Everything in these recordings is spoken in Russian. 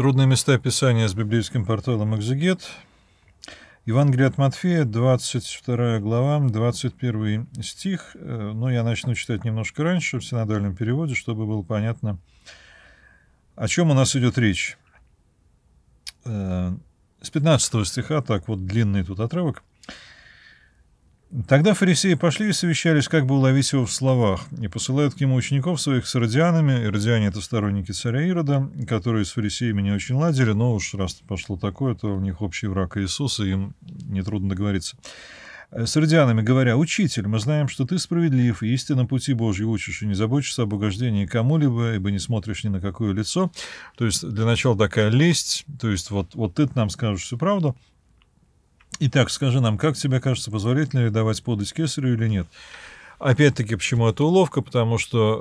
Трудные места Писания с библейским порталом «Экзегет». Евангелие от Матфея, 22 глава, 21 стих. Э, но я начну читать немножко раньше, в синодальном переводе, чтобы было понятно, о чем у нас идет речь. Э, с 15 стиха, так вот длинный тут отрывок. Тогда фарисеи пошли и совещались, как бы уловить его в словах, и посылают к нему учеников своих с иродианами. Иродиане — это сторонники царя Ирода, которые с фарисеями не очень ладили, но уж раз пошло такое, то у них общий враг Иисуса, и им нетрудно договориться. С иродианами говоря, «Учитель, мы знаем, что ты справедлив и истинно пути Божьи учишь, и не заботишься об угождении кому-либо, ибо не смотришь ни на какое лицо». То есть для начала такая лесть, то есть вот, вот ты нам скажешь всю правду, Итак, скажи нам, как тебе кажется, позволительно ли давать подать кесарю или нет? Опять-таки, почему это уловка? Потому что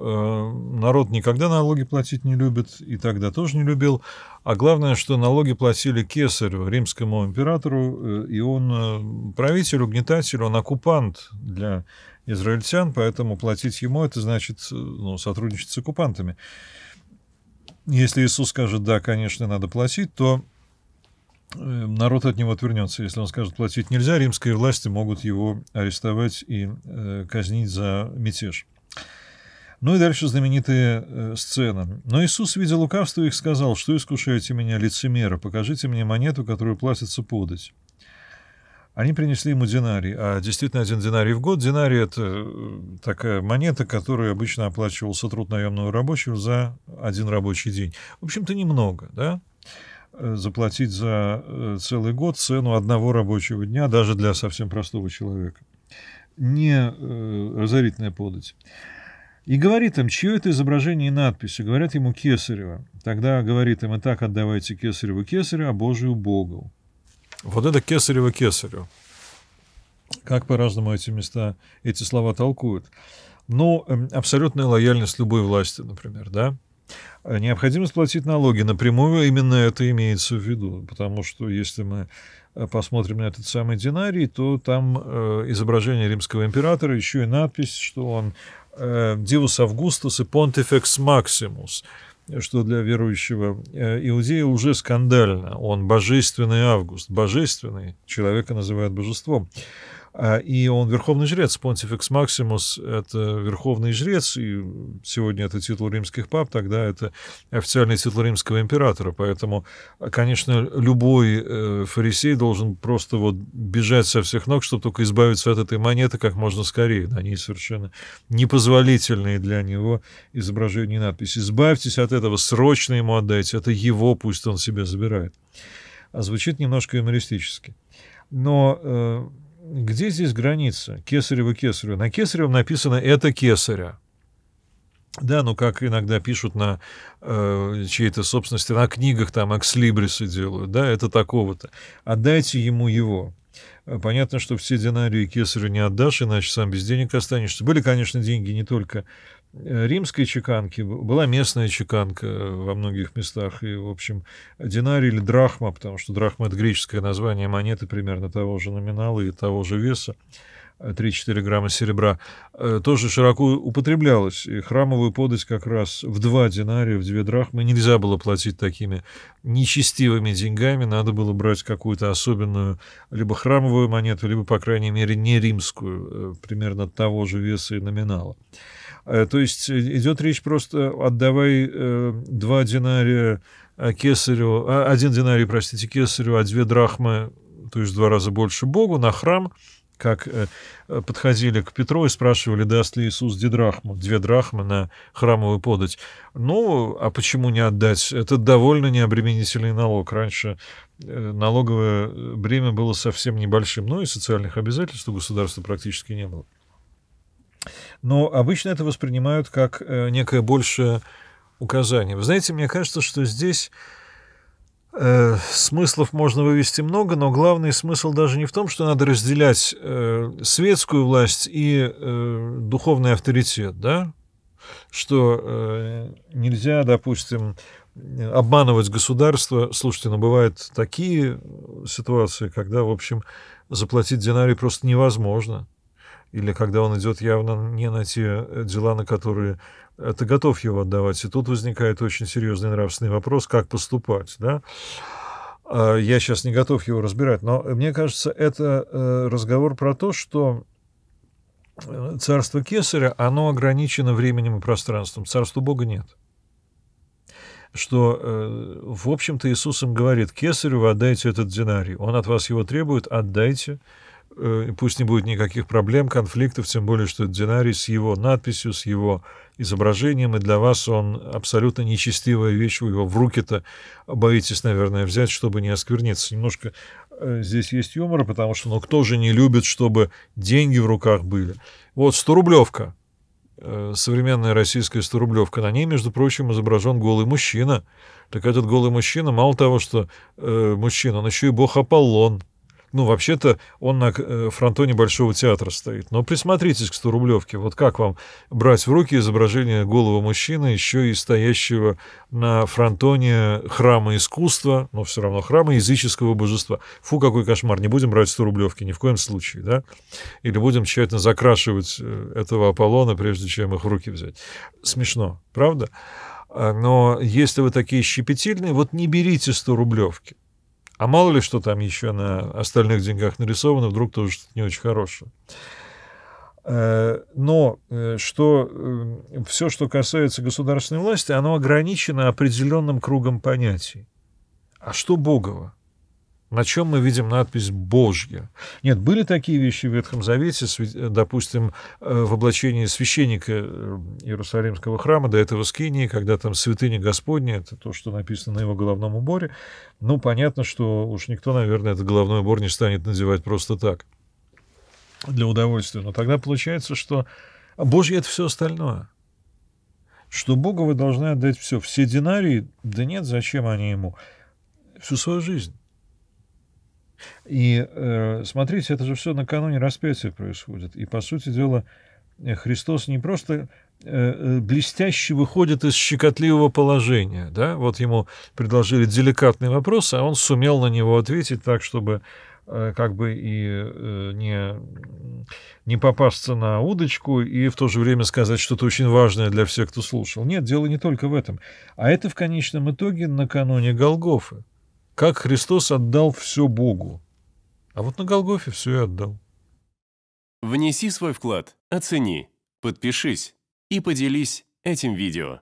э, народ никогда налоги платить не любит, и тогда тоже не любил. А главное, что налоги платили кесарю, римскому императору, э, и он э, правитель, угнетатель, он оккупант для израильтян, поэтому платить ему это значит э, ну, сотрудничать с оккупантами. Если Иисус скажет «да, конечно, надо платить», то Эм, народ от него отвернется. Если он скажет, платить нельзя, римские власти могут его арестовать и э, казнить за мятеж. Ну и дальше знаменитая э, сцена. «Но Иисус, видя лукавство их, сказал, что искушаете меня, лицемера, покажите мне монету, которую платится подать». Они принесли ему динарий, а действительно один динарий в год. Динарий — это э, такая монета, которую обычно оплачивался труд наемного рабочего за один рабочий день. В общем-то, немного, да? Э, заплатить за э, целый год цену одного рабочего дня, даже для совсем простого человека. Не э, разорительная подать. И говорит им, чье это изображение и надпись. И говорят ему Кесарева. Тогда говорит им, и так отдавайте Кесареву Кесарю, а Божию Богу. Вот это Кесарева Кесарю. Как по-разному эти места, эти слова толкуют. Ну, эм, абсолютная лояльность любой власти, например, да? необходимо платить налоги. Напрямую именно это имеется в виду, потому что если мы э, посмотрим на этот самый динарий, то там э, изображение римского императора, еще и надпись, что он э, «Divus Augustus» и «Pontifex Maximus», что для верующего э, иудея уже скандально. Он божественный Август, божественный, человека называют божеством. А, и он верховный жрец, Pontifex Maximus это верховный жрец, и сегодня это титул римских пап, тогда это официальный титул римского императора. Поэтому, конечно, любой э, фарисей должен просто вот бежать со всех ног, чтобы только избавиться от этой монеты как можно скорее. они совершенно непозволительные для него изображения и надписи. Избавьтесь от этого, срочно ему отдайте, это его, пусть он себе забирает. А звучит немножко юмористически. Но э, где здесь граница? Кесарева кесарева. На кесаревом написано «это кесаря». Да, ну как иногда пишут на э, чьей-то собственности, на книгах там экслибрисы делают, да, это такого-то. Отдайте ему его. Э, понятно, что все динарии кесарю не отдашь, иначе сам без денег останешься. Были, конечно, деньги не только Э, римской чеканки была местная чеканка э, во многих местах. И, в общем, динарий или драхма, потому что драхма – это греческое название монеты примерно того же номинала и того же веса. 3-4 э, грамма серебра, тоже широко употреблялось. И храмовую подать как раз в два динария, в две драхмы нельзя было платить такими нечестивыми деньгами. Надо было брать какую-то особенную либо храмовую монету, либо, по крайней мере, не римскую, примерно того же веса и номинала. Э, то есть э, идет речь просто э, отдавай два динария кесарю, а, один динарий, простите, кесарю, а две драхмы, то есть два раза больше Богу на храм, как подходили к Петру и спрашивали, даст ли Иисус дидрахму, две драхмы на храмовую подать. Ну, а почему не отдать? Это довольно необременительный налог. Раньше налоговое бремя было совсем небольшим, но и социальных обязательств у государства практически не было. Но обычно это воспринимают как э, некое большее указание. Вы знаете, мне кажется, что здесь э, смыслов можно вывести много, но главный смысл даже не в том, что надо разделять э, светскую власть и э, духовный авторитет, да? что э, нельзя, допустим, обманывать государство. Слушайте, ну бывают такие ситуации, когда, в общем, заплатить динарий просто невозможно или когда он идет явно не на те э, дела, на которые э, ты готов его отдавать. И тут возникает очень серьезный нравственный вопрос, как поступать. Да? А, я сейчас не готов его разбирать, но э, мне кажется, это разговор про то, что царство Кесаря, оно ограничено временем и пространством, царства Бога нет. Что, в общем-то, Иисус им говорит, Кесарю вы отдайте этот динарий, он от вас его требует, отдайте, Э, пусть не будет никаких проблем, конфликтов, тем более, что это динарий с его надписью, с его изображением, и для вас он абсолютно нечестивая вещь, вы его в руки-то боитесь, наверное, взять, чтобы не оскверниться. Немножко э, здесь есть юмора, потому что, ну, кто же не любит, чтобы деньги в руках были? Вот 100-рублевка, э, современная российская 100-рублевка, на ней, между прочим, изображен голый мужчина. Так этот голый мужчина, мало того, что э, мужчина, он еще и бог Аполлон, ну, вообще-то он на э, фронтоне Большого театра стоит. Но присмотритесь к 100 рублевке. Вот как вам брать в руки изображение голого мужчины, еще и стоящего на фронтоне храма искусства, но все равно храма языческого божества. Фу, какой кошмар. Не будем брать 100 рублевки ни в коем случае, да? Или будем тщательно закрашивать э, этого Аполлона, прежде чем их в руки взять. Смешно, правда? А, но если вы такие щепетильные, вот не берите 100 рублевки. А мало ли что там еще на остальных деньгах нарисовано, вдруг тоже что-то не очень хорошее. Э, но э, что э, все, что касается государственной власти, оно ограничено определенным кругом понятий. А что Богово? на чем мы видим надпись «Божья». Нет, были такие вещи в Ветхом Завете, допустим, э, в облачении священника э, Иерусалимского храма, до этого Скинии, когда там святыня Господня, это то, что написано на его головном уборе. Ну, понятно, что уж никто, наверное, этот головной убор не станет надевать просто так, для удовольствия. Но тогда получается, что Божье — это все остальное что Богу вы должны отдать все. Все динарии, да нет, зачем они ему? Всю свою жизнь. И э, смотрите, это же все накануне распятия происходит. И, по сути дела, э, Христос не просто э, э, блестяще выходит из щекотливого положения. Да? Вот ему предложили деликатный вопрос, а он сумел на него ответить так, чтобы э, как бы и э, не, не попасться на удочку и в то же время сказать что-то очень важное для всех, кто слушал. Нет, дело не только в этом. А это в конечном итоге накануне Голгофы как Христос отдал все Богу. А вот на Голгофе все и отдал. Внеси свой вклад, оцени, подпишись и поделись этим видео.